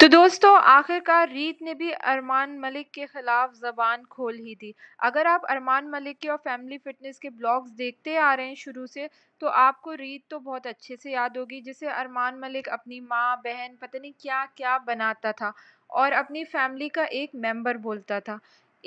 तो दोस्तों आखिरकार रीत ने भी अरमान मलिक के ख़िलाफ़ ज़बान खोल ही दी अगर आप अरमान मलिक के और फैमिली फ़िटनेस के ब्लॉग्स देखते आ रहे हैं शुरू से तो आपको रीत तो बहुत अच्छे से याद होगी जिसे अरमान मलिक अपनी माँ बहन पता नहीं क्या क्या बनाता था और अपनी फैमिली का एक मेंबर बोलता था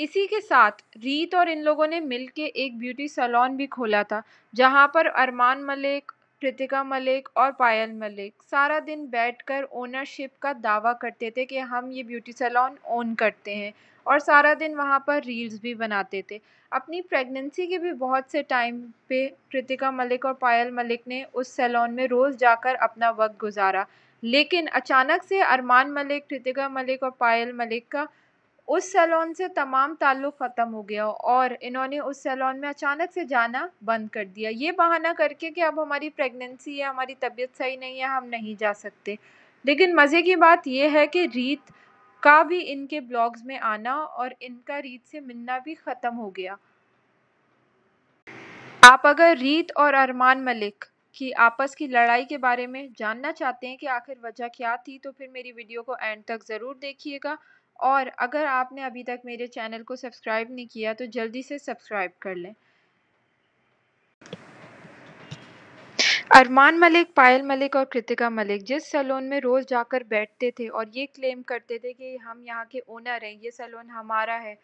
इसी के साथ रीत और इन लोगों ने मिलके एक ब्यूटी सैलून भी खोला था जहाँ पर अरमान मलिक कृतिका मलिक और पायल मलिक सारा दिन बैठकर ओनरशिप का दावा करते थे कि हम ये ब्यूटी सैलून ओन करते हैं और सारा दिन वहाँ पर रील्स भी बनाते थे अपनी प्रेगनेंसी के भी बहुत से टाइम पे कृतिका मलिक और पायल मलिक ने उस सैलून में रोज़ जाकर अपना वक्त गुजारा लेकिन अचानक से अरमान मलिक कृतिका मलिक और पायल मलिक का उस सैलोन से तमाम ताल्लुक़ ख़त्म हो गया और इन्होंने उस सैलॉन में अचानक से जाना बंद कर दिया ये बहाना करके कि अब हमारी प्रेगनेंसी है हमारी तबीयत सही नहीं है हम नहीं जा सकते लेकिन मज़े की बात यह है कि रीत का भी इनके ब्लॉग्स में आना और इनका रीत से मिलना भी ख़त्म हो गया आप अगर रीत और अरमान मलिक की आपस की लड़ाई के बारे में जानना चाहते हैं कि आखिर वजह क्या थी तो फिर मेरी वीडियो को एंड तक ज़रूर देखिएगा और अगर आपने अभी तक मेरे चैनल को सब्सक्राइब नहीं किया तो जल्दी से सब्सक्राइब कर लें अरमान मलिक पायल मलिक और कृतिका मलिक जिस सैलून में रोज़ जाकर बैठते थे और ये क्लेम करते थे कि हम यहाँ के ओनर हैं ये सैलून हमारा है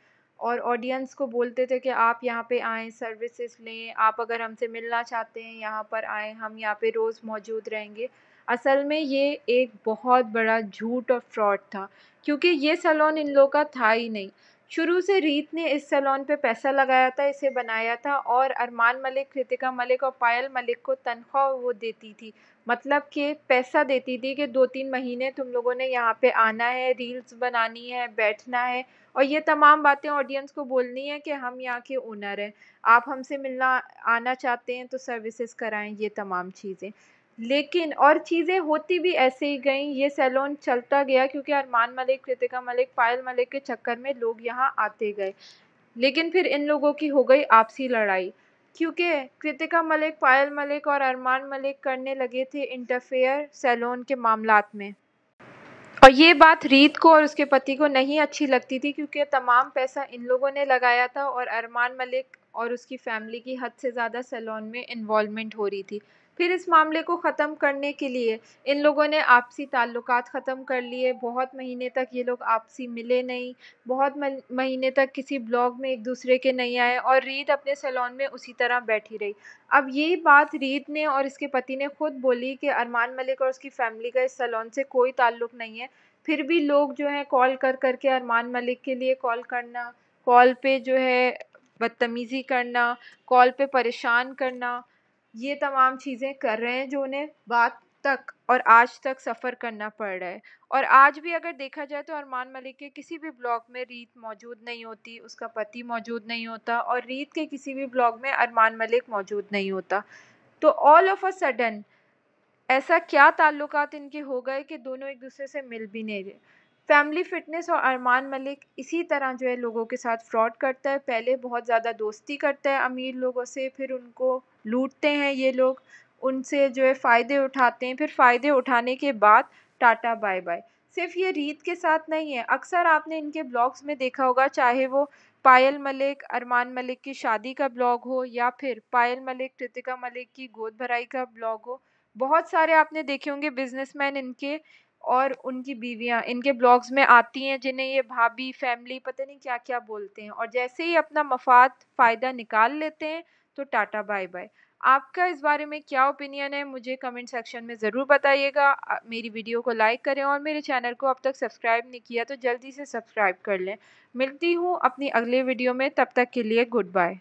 और ऑडियंस को बोलते थे कि आप यहाँ पे आएँ सर्विसेज लें आप अगर हमसे मिलना चाहते हैं यहाँ पर आएँ हम यहाँ पे रोज़ मौजूद रहेंगे असल में ये एक बहुत बड़ा झूठ और फ्रॉड था क्योंकि ये सलोन इन लोगों का था ही नहीं शुरू से रीत ने इस सैलोन पे पैसा लगाया था इसे बनाया था और अरमान मलिक कृतिका मलिक और पायल मलिक को तनख्वाह वो देती थी मतलब कि पैसा देती थी कि दो तीन महीने तुम लोगों ने यहाँ पे आना है रील्स बनानी है बैठना है और ये तमाम बातें ऑडियंस को बोलनी है कि हम यहाँ के ओनर हैं आप हमसे मिलना आना चाहते हैं तो सर्विसेज कराएँ ये तमाम चीज़ें लेकिन और चीज़ें होती भी ऐसे ही गई ये सैलून चलता गया क्योंकि अरमान मलिक कृतिका मलिक पायल मलिक के चक्कर में लोग यहाँ आते गए लेकिन फिर इन लोगों की हो गई आपसी लड़ाई क्योंकि कृतिका मलिक पायल मलिक और अरमान मलिक करने लगे थे इंटरफेयर सैलून के मामला में और ये बात रीत को और उसके पति को नहीं अच्छी लगती थी क्योंकि तमाम पैसा इन लोगों ने लगाया था और अरमान मलिक और उसकी फैमिली की हद से ज़्यादा सैलून में इन्वॉलमेंट हो रही थी फिर इस मामले को ख़त्म करने के लिए इन लोगों ने आपसी ताल्लुक ख़त्म कर लिए बहुत महीने तक ये लोग आपसी मिले नहीं बहुत महीने तक किसी ब्लॉग में एक दूसरे के नहीं आए और रीत अपने सैलॉन में उसी तरह बैठी रही अब ये बात रीत ने और इसके पति ने खुद बोली कि अरमान मलिक और उसकी फ़ैमिली का इस सैलून से कोई ताल्लुक़ नहीं है फिर भी लोग जो है कॉल कर करके अरमान मलिक के लिए कॉल करना कॉल पे जो है बदतमीज़ी करना कॉल पे परेशान करना ये तमाम चीज़ें कर रहे हैं जो उन्हें बात तक और आज तक सफ़र करना पड़ रहा है और आज भी अगर देखा जाए तो अरमान मलिक के किसी भी ब्लॉग में रीत मौजूद नहीं होती उसका पति मौजूद नहीं होता और रीत के किसी भी ब्लॉग में अरमान मलिक मौजूद नहीं होता तो ऑल ऑफ अ सडन ऐसा क्या ताल्लुकात इनके हो गए कि दोनों एक दूसरे से मिल भी नहीं रहे फैमिली फ़िटनेस और अरमान मलिक इसी तरह जो है लोगों के साथ फ्रॉड करता है पहले बहुत ज़्यादा दोस्ती करता है अमीर लोगों से फिर उनको लूटते हैं ये लोग उनसे जो है फ़ायदे उठाते हैं फिर फ़ायदे उठाने के बाद टाटा बाय बाय सिर्फ ये रीत के साथ नहीं है अक्सर आपने इनके ब्लॉग्स में देखा होगा चाहे वो पायल मलिक अरमान मलिक की शादी का ब्लॉग हो या फिर पायल मलिक कृतिका मलिक की गोद भराई का ब्लॉग हो बहुत सारे आपने देखे होंगे बिजनेसमैन इनके और उनकी बीवियाँ इनके ब्लॉग्स में आती हैं जिन्हें ये भाभी फैमिली पता नहीं क्या क्या बोलते हैं और जैसे ही अपना मफाद फ़ायदा निकाल लेते हैं तो टाटा बाय बाय आपका इस बारे में क्या ओपिनियन है मुझे कमेंट सेक्शन में ज़रूर बताइएगा मेरी वीडियो को लाइक करें और मेरे चैनल को अब तक सब्सक्राइब नहीं किया तो जल्दी से सब्सक्राइब कर लें मिलती हूँ अपनी अगले वीडियो में तब तक के लिए गुड बाय